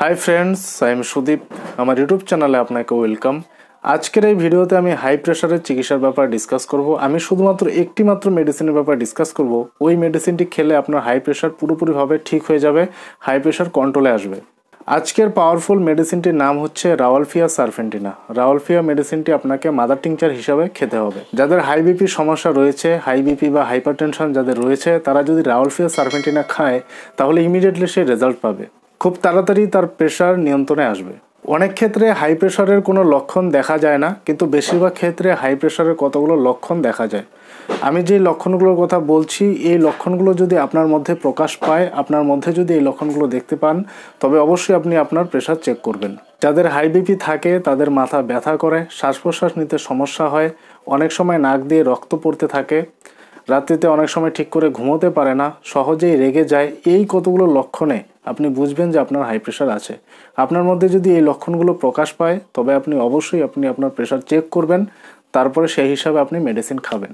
high friends I am Sudeep আমার YouTube চ্যানেলে আপনাকে ওয়েলকাম আজকের এই ভিডিওতে আমি হাই প্রেশারের চিকিৎসার ব্যাপারে ডিসকাস করব আমি শুধুমাত্র একটি মাত্র মেডিসিনের ব্যাপারে ডিসকাস করব ওই মেডিসিনটি খেলে আপনার হাই প্রেশার পুরোপুরিভাবে ঠিক হয়ে যাবে হাই প্রেশার কন্ট্রোলে আসবে আজকের পাওয়ারফুল মেডিসিনটির নাম হচ্ছে রাওয়ালফিয়া সার্ফেন্টিনা রাওয়ালফিয়া মেডিসিনটি আপনাকে মাদার টিংচার হিসাবে খেতে হবে যাদের হাই বিপি সমস্যা রয়েছে হাই বিপি বা হাইপারটেনশন যাদের রয়েছে তারা যদি রাওয়ালফিয়া সার্ফেন্টিনা খায় তাহলে ইমিডিয়েটলি সে রেজাল্ট পাবে খুব তাড়াতাড়ি তার প্রেশার নিয়ন্ত্রণে আসবে অনেক ক্ষেত্রে হাই প্রেশারের কোনো লক্ষণ দেখা যায় না কিন্তু বেশিরভাগ ক্ষেত্রে হাই প্রেশারের কতগুলো লক্ষণ দেখা যায় আমি যে লক্ষণগুলোর কথা বলছি এই লক্ষণগুলো যদি আপনার মধ্যে প্রকাশ পায় আপনার মধ্যে যদি এই লক্ষণগুলো দেখতে পান তবে অবশ্যই আপনি আপনার প্রেশার চেক করবেন যাদের হাই বিপি থাকে তাদের মাথা ব্যথা করে শ্বাস প্রশ্বাস নিতে সমস্যা হয় অনেক সময় নাক দিয়ে রক্ত পড়তে থাকে রাত্রিতে অনেক সময় ঠিক করে ঘুমোতে পারে না সহজেই রেগে যায় এই কতগুলো লক্ষণে আপনি বুঝবেন যে আপনার হাই প্রেশার আছে আপনার মধ্যে যদি এই লক্ষণগুলো প্রকাশ পায় তবে আপনি অবশ্যই আপনি আপনার প্রেশার চেক করবেন তারপরে সেই হিসাবে আপনি মেডিসিন খাবেন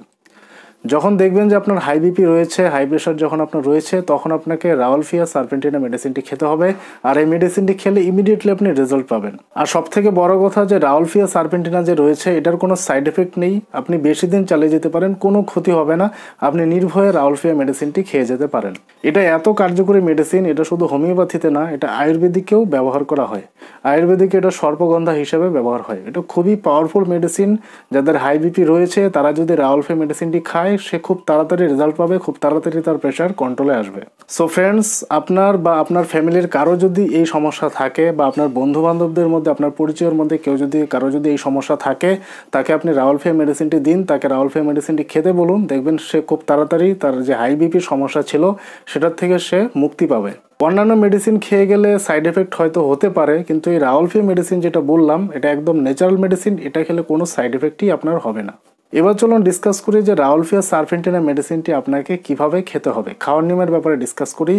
যখন দেখবেন যে আপনার হাই বিপি রয়েছে হাই প্রেশার যখন আপনার রয়েছে তখন আপনাকে রাওয়ালফিয়া সার্পেন্টিনা মেডিসিনটি খেতে হবে আর এই মেডিসিনটি খেলে ইমিডিয়েটলি আপনি রেজাল্ট পাবেন আর সব থেকে বড় কথা যে রাওয়ালফিয়া সার্পেন্টিনা যে রয়েছে এটার কোনো সাইড এফেক্ট নেই আপনি বেশি দিন চালিয়ে যেতে পারেন কোনো ক্ষতি হবে না আপনি নির্ভয়ে রাওয়ালফিয়া মেডিসিনটি খেয়ে যেতে পারেন এটা এত কার্যকরী মেডিসিন এটা শুধু হোমিওপ্যাথিতে না এটা আয়ুর্বেদিকেও ব্যবহার করা হয় আয়ুর্বেদিকে এটা সর্পগন্ধা হিসেবে ব্যবহার হয় এটা খুবই পাওয়ারফুল মেডিসিন যাদের হাই বিপি রয়েছে তারা যদি রাওয়ালফিয়া মেডিসিনটি খায় সময় সে খুব তাড়াতাড়ি রেজাল্ট পাবে খুব তাড়াতাড়ি তার প্রেশার কন্ট্রোলে আসবে সো ফ্রেন্ডস আপনার বা আপনার ফ্যামিলির কারো যদি এই সমস্যা থাকে বা আপনার বন্ধু বান্ধবদের মধ্যে আপনার পরিচয়ের মধ্যে কেউ যদি কারো যদি এই সমস্যা থাকে তাকে আপনি রাওয়ালফে মেডিসিনটি দিন তাকে রাওয়ালফে মেডিসিনটি খেতে বলুন দেখবেন সে খুব তাড়াতাড়ি তার যে হাই বিপি সমস্যা ছিল সেটার থেকে সে মুক্তি পাবে অন্যান্য মেডিসিন খেয়ে গেলে সাইড এফেক্ট হয়তো হতে পারে কিন্তু এই রাওয়ালফি মেডিসিন যেটা বললাম এটা একদম ন্যাচারাল মেডিসিন এটা খেলে কোনো সাইড এফেক্টই আপনার হবে না এবার চলুন ডিসকাস করি যে রাউলফিয়া সার্ফেন্টিনা মেডিসিনটি আপনাকে কিভাবে খেতে হবে খাওয়ার নিয়মের ব্যাপারে ডিসকাস করি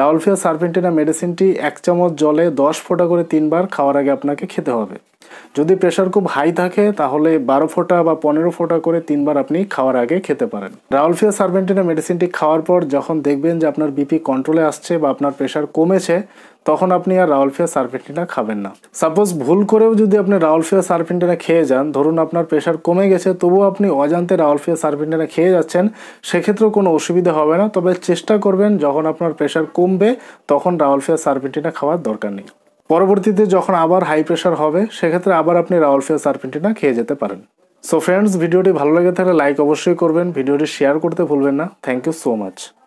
রাউলফিয়া সার্পেন্টিনা মেডিসিনটি এক চামচ জলে দশ ফোঁটা করে তিনবার খাওয়ার আগে আপনাকে খেতে হবে যদি প্রেশার খুব হাই থাকে তাহলে বারো ফোঁটা বা পনেরো ফোঁটা করে তিনবার আপনি খাওয়ার আগে খেতে পারেন রাউলফিয়া সার্ভেন্টিনা মেডিসিনটি খাওয়ার পর যখন দেখবেন যে আপনার বিপি কন্ট্রোলে আসছে বা আপনার প্রেশার কমেছে তখন আপনি আর রাউলফিয়া সার্ভেন্টিনা খাবেন না সাপোজ ভুল করেও যদি আপনি রাউলফিয়া সার্ভেন্টিনা খেয়ে যান ধরুন আপনার প্রেশার কমে গেছে তবুও আপনি অজান্তে রাউলফিয়া সার্ভেন্টিনা খেয়ে যাচ্ছেন সেক্ষেত্রেও কোনো অসুবিধা হবে না তবে চেষ্টা করবেন যখন আপনার প্রেশার কমবে তখন রাউলফিয়া সার্ভেন্টিনা খাওয়ার দরকার নেই পরবর্তীতে যখন আবার হাই প্রেশার হবে সেক্ষেত্রে আবার আপনি রাওয়ালফিয়া সার্পেন্টিনা খেয়ে যেতে পারেন সো ফ্রেন্ডস ভিডিওটি ভালো লাগে থাকলে লাইক অবশ্যই করবেন ভিডিওটি শেয়ার করতে ভুলবেন না থ্যাংক ইউ সো মাচ